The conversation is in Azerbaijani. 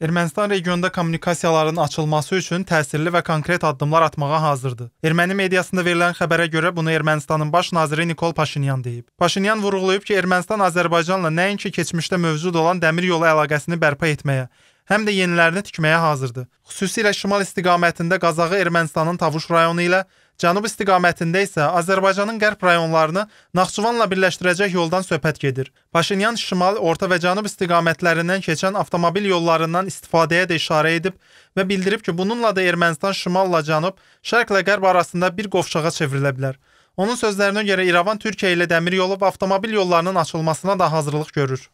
Ermənistan regionda kommunikasiyaların açılması üçün təsirli və konkret addımlar atmağa hazırdır. Erməni mediasında verilən xəbərə görə bunu Ermənistanın baş naziri Nikol Paşinyan deyib. Paşinyan vurğulayıb ki, Ermənistan Azərbaycanla nəinki keçmişdə mövcud olan dəmir yolu əlaqəsini bərpa etməyə, həm də yenilərini tikməyə hazırdır. Xüsusilə şimal istiqamətində Qazağı Ermənistanın Tavuş rayonu ilə Cənub istiqamətində isə Azərbaycanın qərb rayonlarını Naxçıvanla birləşdirəcək yoldan söhbət gedir. Paşinyan şimal, orta və cənub istiqamətlərindən keçən avtomobil yollarından istifadəyə də işarə edib və bildirib ki, bununla da Ermənistan şimalla cənub, şərqlə qərb arasında bir qovşağa çevrilə bilər. Onun sözlərinə görə İrəvan Türkiyə ilə dəmir yolu və avtomobil yollarının açılmasına da hazırlıq görür.